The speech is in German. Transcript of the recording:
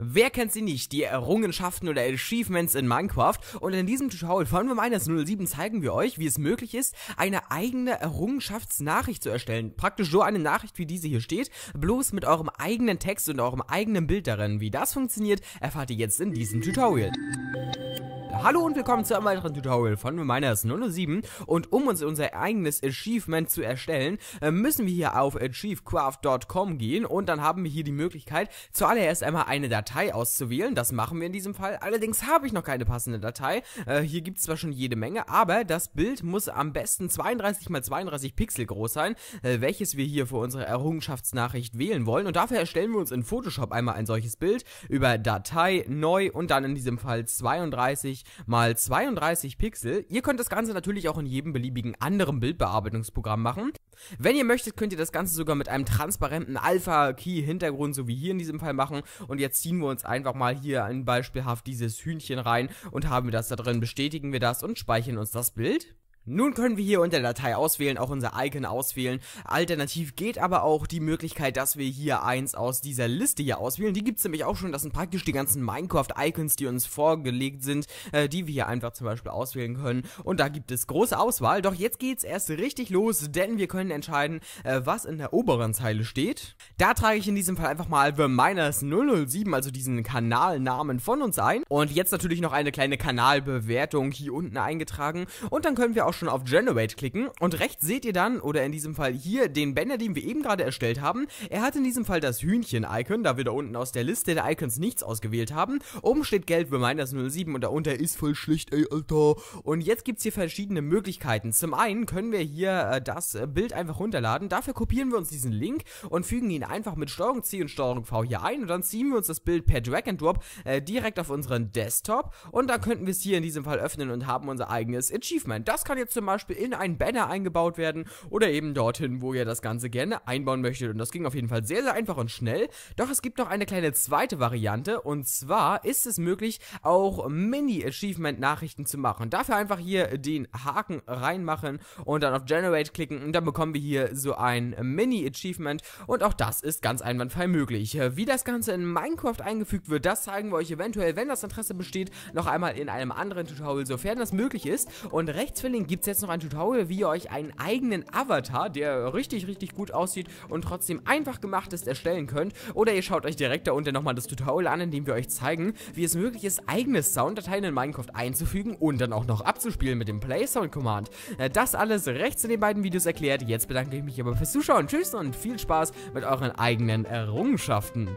Wer kennt sie nicht? Die Errungenschaften oder Achievements in Minecraft. Und in diesem Tutorial von wim 07 zeigen wir euch, wie es möglich ist, eine eigene Errungenschaftsnachricht zu erstellen. Praktisch so eine Nachricht, wie diese hier steht, bloß mit eurem eigenen Text und eurem eigenen Bild darin. Wie das funktioniert, erfahrt ihr jetzt in diesem Tutorial. Hallo und willkommen zu einem weiteren Tutorial von Miners 007 und um uns unser eigenes Achievement zu erstellen, äh, müssen wir hier auf achievecraft.com gehen und dann haben wir hier die Möglichkeit, zuallererst einmal eine Datei auszuwählen, das machen wir in diesem Fall, allerdings habe ich noch keine passende Datei, äh, hier gibt es zwar schon jede Menge, aber das Bild muss am besten 32 x 32 Pixel groß sein, äh, welches wir hier für unsere Errungenschaftsnachricht wählen wollen und dafür erstellen wir uns in Photoshop einmal ein solches Bild über Datei, neu und dann in diesem Fall 32 mal 32 Pixel. Ihr könnt das Ganze natürlich auch in jedem beliebigen anderen Bildbearbeitungsprogramm machen. Wenn ihr möchtet, könnt ihr das Ganze sogar mit einem transparenten Alpha-Key-Hintergrund, so wie hier in diesem Fall, machen. Und jetzt ziehen wir uns einfach mal hier ein beispielhaft dieses Hühnchen rein und haben wir das da drin, bestätigen wir das und speichern uns das Bild. Nun können wir hier unter Datei auswählen, auch unser Icon auswählen. Alternativ geht aber auch die Möglichkeit, dass wir hier eins aus dieser Liste hier auswählen. Die gibt es nämlich auch schon, das sind praktisch die ganzen Minecraft-Icons, die uns vorgelegt sind, äh, die wir hier einfach zum Beispiel auswählen können. Und da gibt es große Auswahl, doch jetzt geht's erst richtig los, denn wir können entscheiden, äh, was in der oberen Zeile steht. Da trage ich in diesem Fall einfach mal The Miners 007, also diesen Kanalnamen von uns ein. Und jetzt natürlich noch eine kleine Kanalbewertung hier unten eingetragen. Und dann können wir auch schon auf Generate klicken und rechts seht ihr dann, oder in diesem Fall hier, den Banner, den wir eben gerade erstellt haben. Er hat in diesem Fall das Hühnchen-Icon, da wir da unten aus der Liste der Icons nichts ausgewählt haben. Oben steht Geld Reminders 07 und darunter ist voll schlicht, ey, Alter. Und jetzt gibt es hier verschiedene Möglichkeiten. Zum einen können wir hier äh, das äh, Bild einfach runterladen. Dafür kopieren wir uns diesen Link und fügen ihn einfach mit Steuerung C und Steuerung V hier ein und dann ziehen wir uns das Bild per Drag and Drop äh, direkt auf unseren Desktop und da könnten wir es hier in diesem Fall öffnen und haben unser eigenes Achievement. Das kann soll jetzt zum Beispiel in einen Banner eingebaut werden oder eben dorthin, wo ihr das Ganze gerne einbauen möchtet. Und das ging auf jeden Fall sehr, sehr einfach und schnell. Doch es gibt noch eine kleine zweite Variante und zwar ist es möglich, auch Mini-Achievement-Nachrichten zu machen. Dafür einfach hier den Haken reinmachen und dann auf Generate klicken und dann bekommen wir hier so ein Mini-Achievement und auch das ist ganz einwandfrei möglich. Wie das Ganze in Minecraft eingefügt wird, das zeigen wir euch eventuell, wenn das Interesse besteht, noch einmal in einem anderen Tutorial, sofern das möglich ist. Und rechts verlinkt gibt es jetzt noch ein Tutorial, wie ihr euch einen eigenen Avatar, der richtig, richtig gut aussieht und trotzdem einfach gemacht ist, erstellen könnt. Oder ihr schaut euch direkt da unten nochmal das Tutorial an, in dem wir euch zeigen, wie es möglich ist, eigene Sounddateien in Minecraft einzufügen und dann auch noch abzuspielen mit dem Play Sound Command. Äh, das alles rechts in den beiden Videos erklärt. Jetzt bedanke ich mich aber fürs Zuschauen. Tschüss und viel Spaß mit euren eigenen Errungenschaften.